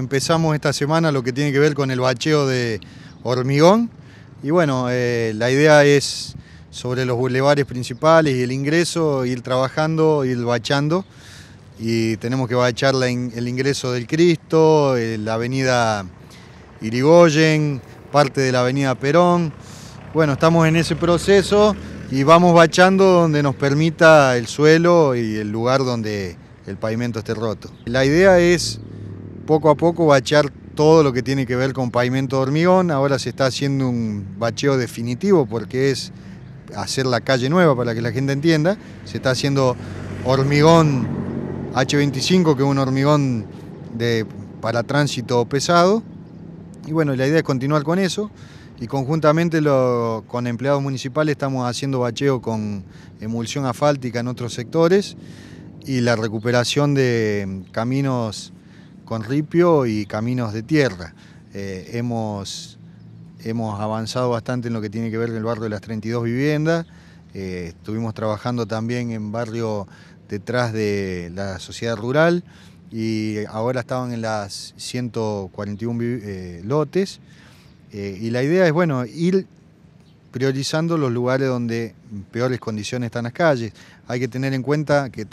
Empezamos esta semana lo que tiene que ver con el bacheo de hormigón y bueno, eh, la idea es sobre los bulevares principales y el ingreso, ir trabajando, ir bachando y tenemos que bachar el ingreso del Cristo, eh, la avenida Irigoyen, parte de la avenida Perón. Bueno, estamos en ese proceso y vamos bachando donde nos permita el suelo y el lugar donde el pavimento esté roto. La idea es poco a poco bachear todo lo que tiene que ver con pavimento de hormigón. Ahora se está haciendo un bacheo definitivo porque es hacer la calle nueva para que la gente entienda. Se está haciendo hormigón H25, que es un hormigón de, para tránsito pesado. Y bueno, la idea es continuar con eso. Y conjuntamente con empleados municipales estamos haciendo bacheo con emulsión asfáltica en otros sectores y la recuperación de caminos con ripio y caminos de tierra. Eh, hemos, hemos avanzado bastante en lo que tiene que ver con el barrio de las 32 viviendas. Eh, estuvimos trabajando también en barrio detrás de la sociedad rural y ahora estaban en las 141 eh, lotes. y la idea es, bueno, ir priorizando los lugares donde peores condiciones están las calles. Hay que tener en cuenta que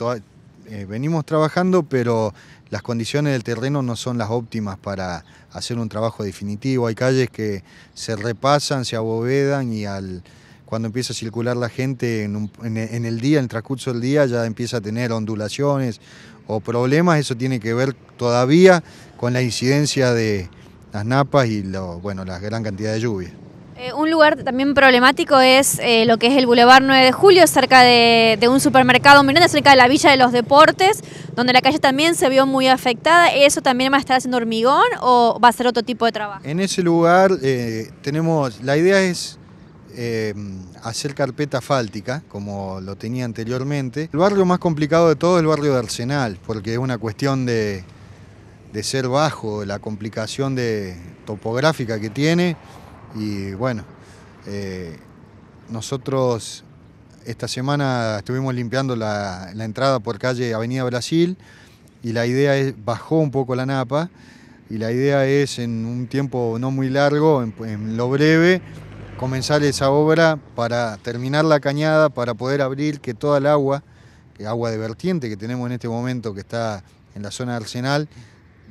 venimos trabajando, pero las condiciones del terreno no son las óptimas para hacer un trabajo definitivo. Hay calles que se repasan, se abovedan y al, cuando empieza a circular la gente en, el día, en el transcurso del día, ya empieza a tener ondulaciones o problemas. Eso tiene que ver todavía con la incidencia de las napas y bueno, la gran cantidad de lluvia. Eh, un lugar también problemático es eh, lo que es el Boulevard 9 de Julio, cerca de, un supermercado Miranda, cerca de la Villa de los Deportes, donde la calle también se vio muy afectada. ¿Eso también va a estar haciendo hormigón o va a ser otro tipo de trabajo? En ese lugar eh, tenemos, la idea es hacer carpeta fáltica, como lo tenía anteriormente. El barrio más complicado de todo es el barrio de Arsenal, porque es una cuestión de, ser bajo, la complicación de, topográfica que tiene. Y bueno, eh, nosotros esta semana estuvimos limpiando la, entrada por calle Avenida Brasil y la idea es, bajó un poco la napa y la idea es en un tiempo no muy largo, en, lo breve, comenzar esa obra para terminar la cañada, para poder abrir que toda el agua, agua de vertiente que tenemos en este momento que está en la zona de Arsenal,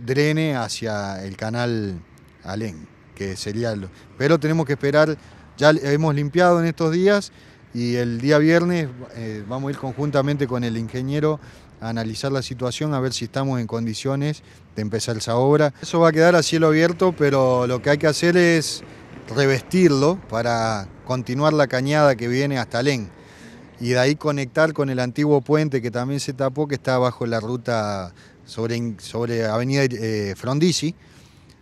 drene hacia el canal Alén que sería lo. Pero tenemos que esperar, ya hemos limpiado en estos días y el día viernes eh, vamos a ir conjuntamente con el ingeniero a analizar la situación, a ver si estamos en condiciones de empezar esa obra. Eso va a quedar a cielo abierto, pero lo que hay que hacer es revestirlo para continuar la cañada que viene hasta Alén y de ahí conectar con el antiguo puente que también se tapó, que está bajo la ruta sobre, sobre Avenida eh, Frondizi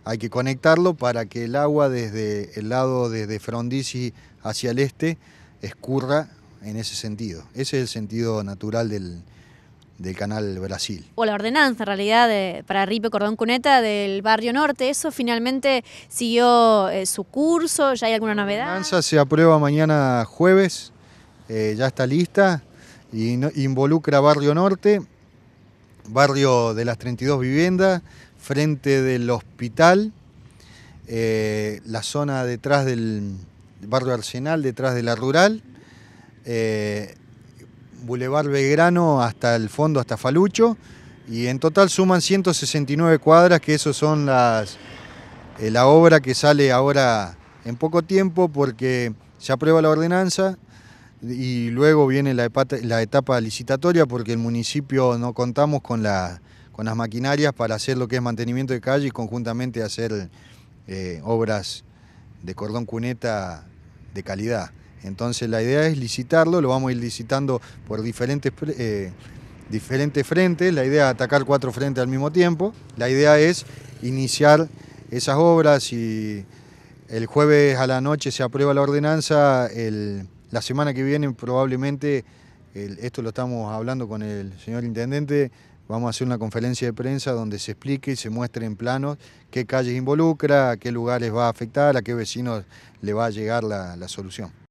hay que conectarlo para que el agua desde el lado desde Frondizi hacia el este escurra en ese sentido. Ese es el sentido natural del, canal Brasil. O la ordenanza, en realidad, para Ripe Cordón Cuneta del Barrio Norte, ¿eso finalmente siguió eh, su curso? ¿Ya hay alguna novedad? La ordenanza se aprueba mañana jueves, eh, ya está lista, y involucra Barrio Norte, barrio de las 32 viviendas, frente del hospital, eh, la zona detrás del barrio Arsenal, detrás de la rural, eh, Boulevard Belgrano hasta el fondo, hasta Falucho, y en total suman 169 cuadras, que eso son las eh, la obra que sale ahora en poco tiempo, porque se aprueba la ordenanza y luego viene la etapa licitatoria, porque el municipio no contamos con la con las maquinarias para hacer lo que es mantenimiento de calle y conjuntamente hacer eh, obras de cordón cuneta de calidad. Entonces la idea es licitarlo, lo vamos a ir licitando por diferentes, eh, diferentes frentes, la idea es atacar cuatro frentes al mismo tiempo, la idea es iniciar esas obras y el jueves a la noche se aprueba la ordenanza, la semana que viene probablemente, esto lo estamos hablando con el señor intendente, Vamos a hacer una conferencia de prensa donde se explique y se muestre en planos qué calles involucra, a qué lugares va a afectar, a qué vecinos le va a llegar la, la solución.